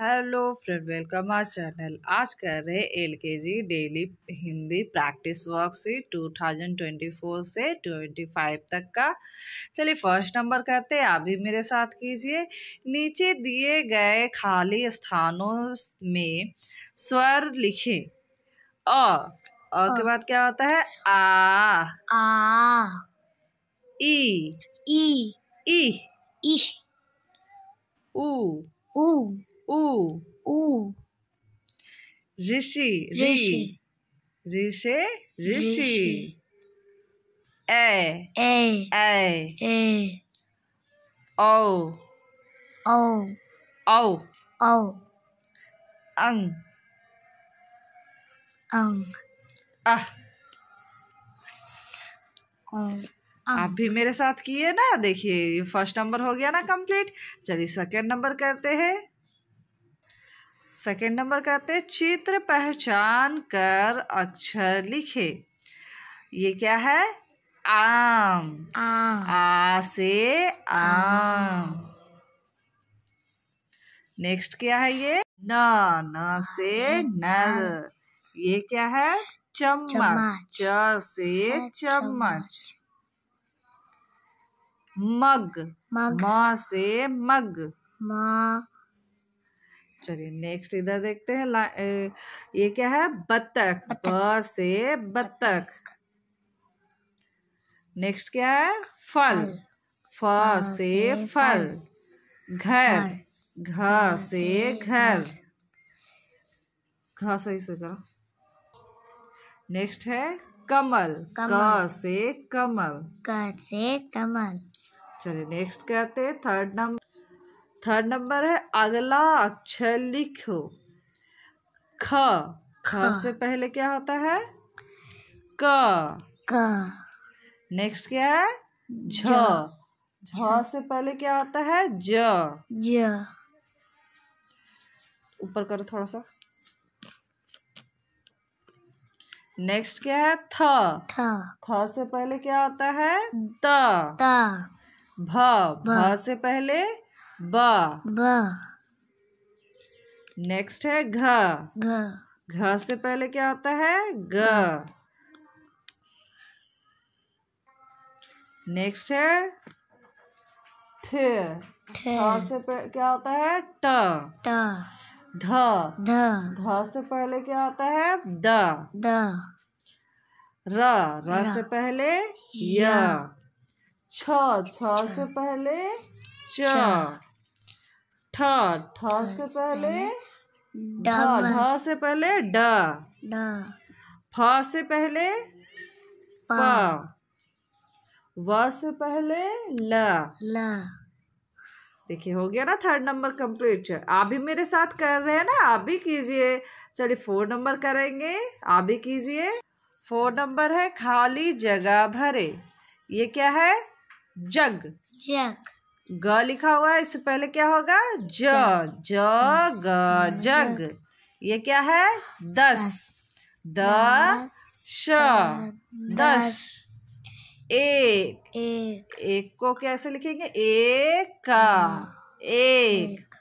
Hello friend welcome our channel आज कर रहे L K G daily Hindi practice worksheet four से ट्वेंटी फाइव तक का चलिए फर्स्ट नंबर कहते हैं आप भी मेरे साथ कीजिए नीचे दिए गए खाली स्थानों में स्वर लिखे अ अ के बाद क्या होता है आ आ ई ई ई ई ऊ ऊ U. U. Rishi. Rishi. Rishi. Rishi. A. A. A. A. O. O. O. O. Ang. Ang. आह आप भी मेरे साथ किए ना देखिए फर्स्ट नंबर हो गया ना कंप्लीट चलिए सेकंड नंबर करते हैं सेकेंड नंबर कहते हैं चित्र पहचान कर अक्षर लिखे ये क्या है आम आ से आम नेक्स्ट क्या है ये न न से नल ये क्या है चम्मच च से चम्मच मग मग म से मग म चलिए नेक्स्ट इधर देखते हैं ये क्या है बत्तख ब से बत्तख नेक्स्ट क्या है फल फ से फल घर घ से घर घ सही से घर नेक्स्ट है कमल क से कमल क से कमल चलिए नेक्स्ट कहते हैं थर्ड नंबर थर्ड नंबर है अगला अक्षर लिखो ख ख से पहले क्या होता है क क नेक्स्ट क्या है झ झ से पहले क्या होता है ज ज ऊपर करो थोड़ा सा नेक्स्ट क्या है थ थ थ से पहले क्या होता है त त भ भ से पहले ब ब नेक्स्ट है घ घ घ से पहले क्या आता है ग नेक्स्ट है थ से क्या आता है ट ट ध ध ध से पहले क्या आता है द द र र से पहले य छ छ से पहले अच्छा। ठ ठ से पहले ढ से पहले ड फ से पहले प व से पहले ल देखिए हो गया ना थर्ड नंबर कंप्लीट आप भी मेरे साथ कर रहे हैं ना आप भी कीजिए चलिए फोर नंबर करेंगे आप भी कीजिए फोर नंबर है खाली जगह भरे ये क्या है जग जग ग लिखा हुआ है इससे पहले क्या होगा ज ज ग जग ये क्या है दस द श दस एक एक को कैसे लिखेंगे एक का एक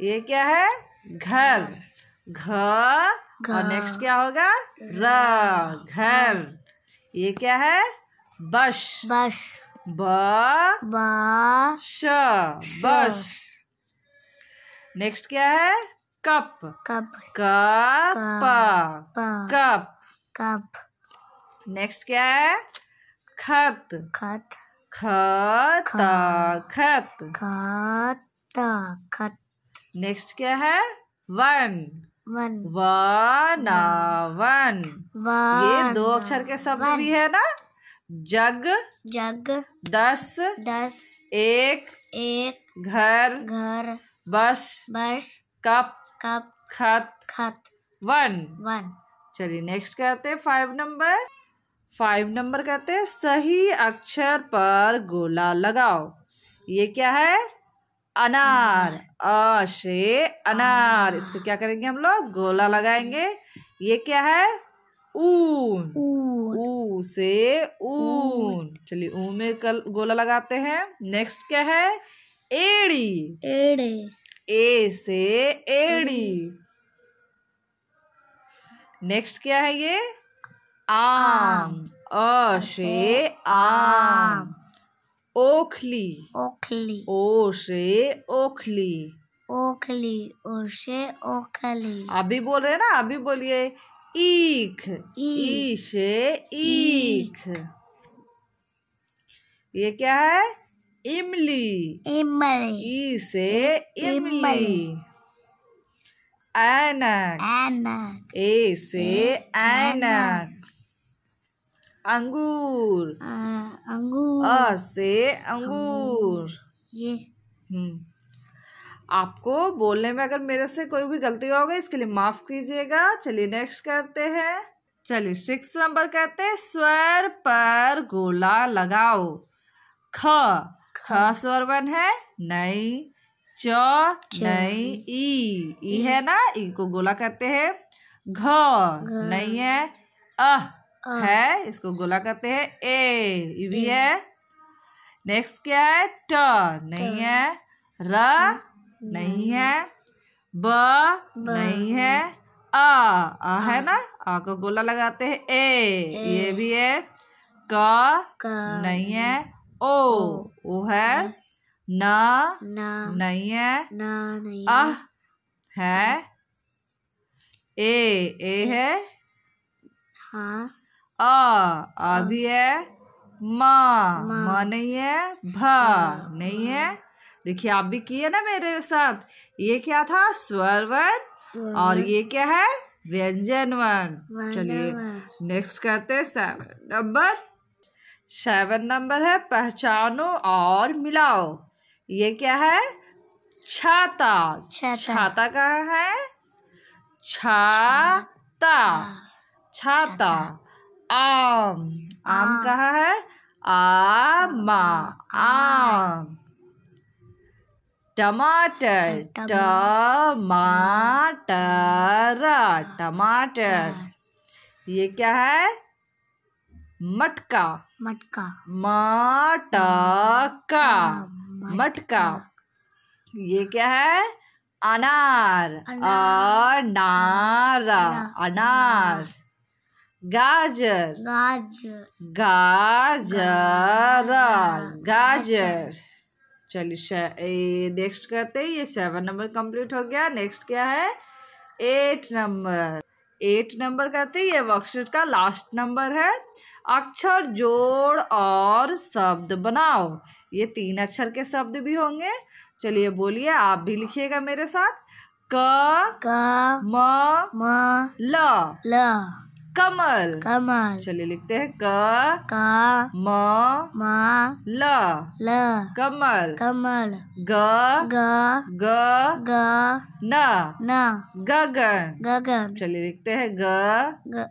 ये क्या है घर घ और नेक्स्ट क्या होगा र घर ये क्या है बश बश ब ब श बस नेक्स्ट क्या है cup cup cup cup cup next क्या है खत खत खत खत खत खत नेक्स्ट क्या है वन वन वन वन ये दो अक्षर के शब्द भी है ना जग जग दस दस एक एक घर घर बस बस कप कप खत खत वन वन चलिए नेक्स्ट कहते हैं फाइव नंबर फाइव नंबर कहते हैं सही अक्षर पर गोला लगाओ ये क्या है अनार अ से अनार इसको क्या करेंगे हम लोग गोला लगाएंगे ये क्या है ऊन ऊन ऊ से ऊन चलिए ऊ में कल गोला लगाते हैं नेक्स्ट क्या है एड़ी एड़े ए से एड़ी नेक्स्ट क्या है ये आम अ से आम ओखली ओखली ओ से ओखली ओखली ओ से ओखली अभी बोल रहे हैं ना अभी बोलिए ईख ईश ईख ये क्या है इमली इमली ई से इमली ऐनक ऐनक ए से ऐनक अंगूर अंगूर अ से अंगूर ये हम्म आपको बोलने में अगर मेरे से कोई भी गलती हो गई इसके लिए माफ़ कीजिएगा चलिए नेक्स्ट करते हैं चलिए सिक्स नंबर कहते हैं स्वर पर गोला लगाओ ख ख स्वर वन है नहीं च नहीं ई ई है ना ई को गोला करते हैं घ नहीं है अह है इसको गोला करते हैं ए भी है नेक्स्ट क्या है ट नहीं है र नहीं है ब, नहीं है आ आ है ना आ को गोला लगाते हैं ए, ये भी है क नहीं है ओ ओ है हाँ। न नहीं है न है ए ए है हाँ आ आ भी है म म नहीं है भ नहीं है देखिए आप भी किए ना मेरे साथ ये क्या था स्वर वन और ये क्या है व्यंजन वन चलिए नेक्स्ट करते हैं सेवन नंबर सेवन नंबर है पहचानो और मिलाओ ये क्या है छाता छाता कहाँ है छाता छाता आम आम कहाँ है आमा आम टमाटर हाँ, टमाटर हाँ, हाँ, टमाटर ये क्या है मटका मटका मटका मटका ये क्या है अनार अनार अनार गाजर गाजर गाजर गाजर चलिए नेक्स्ट करते हैं ये सेवन नंबर कंप्लीट हो गया नेक्स्ट क्या है एट नंबर एट नंबर करते हैं ये वर्कशीट का लास्ट नंबर है अक्षर जोड़ और शब्द बनाओ ये तीन अक्षर के शब्द भी होंगे चलिए बोलिए आप भी लिखिएगा मेरे साथ क, क म, म ल ल कमल कमल चलिए लिखते हैं क क म म ल ल कमल कमल ग ग ग ग न न गगन गगन चलिए लिखते हैं ग ग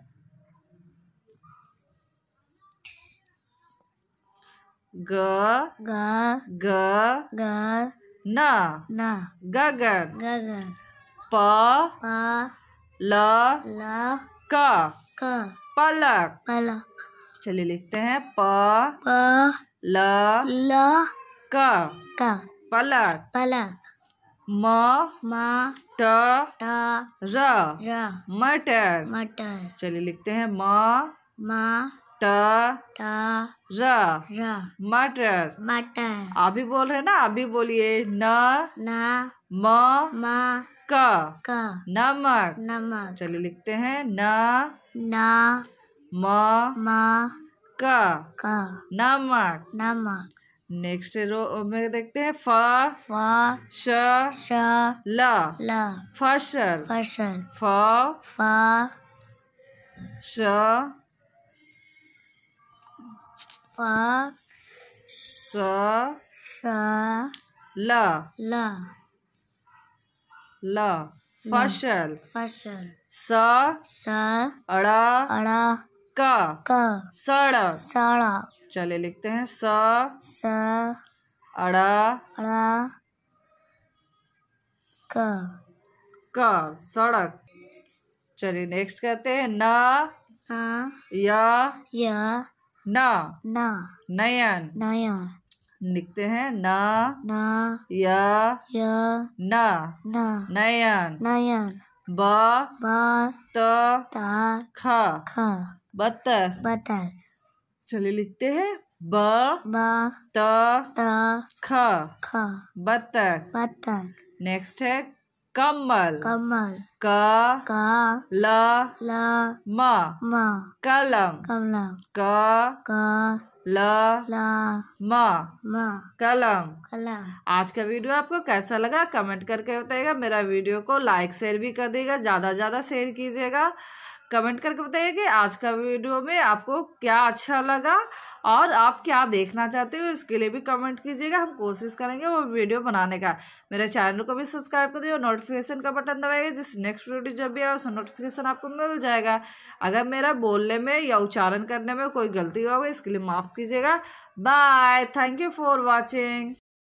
ग ग ग ग न न गगन गगन प प ल ल का पलक पलक चलिए लिखते हैं प प ल ल क क पलक पलक म म ट ट र र मटर मटर चलिए लिखते हैं म म ट ट र र मटर मटर अभी बोल रहे हैं ना अभी बोलिए न न म म क का नमक नमक चलिए लिखते हैं न न म म क का नमक नमक नेक्स्ट रो में देखते हैं फ फ श श ल ल फसल फसल फ फ श फ स श ल ल ल फसल फसल स स अड़ा अड़ा क क सड़क सड़क चले लिखते हैं स स अड़ा अड़ा क क सड़क चलिए नेक्स्ट कहते हैं न या य न नयन नयन लिखते हैं न ना या नयन नयन ब ब त त ख ख बत्तख बत्तख चलिए लिखते हैं ब ब त त ख ख बत्तख बत्तख नेक्स्ट है कमल कमल क क ल ल म म कलम कलम क क ल म कलम कलम आज का वीडियो आपको कैसा लगा कमेंट करके बताइएगा मेरा वीडियो को लाइक शेयर भी कर देगा ज़्यादा ज़्यादा शेयर कीजिएगा कमेंट करके बताइए कि आज का वीडियो में आपको क्या अच्छा लगा और आप क्या देखना चाहते हो इसके लिए भी कमेंट कीजिएगा हम कोशिश करेंगे वो वीडियो बनाने का मेरे चैनल को भी सब्सक्राइब कर दीजिए और नोटिफिकेशन का बटन दबाइए जिस नेक्स्ट वीडियो जब भी आए उस नोटिफिकेशन आपको मिल जाएगा अगर मेरा बोलने में या उच्चारण करने में कोई गलती हुआ होगा इसके लिए माफ़ कीजिएगा bye thank you for watching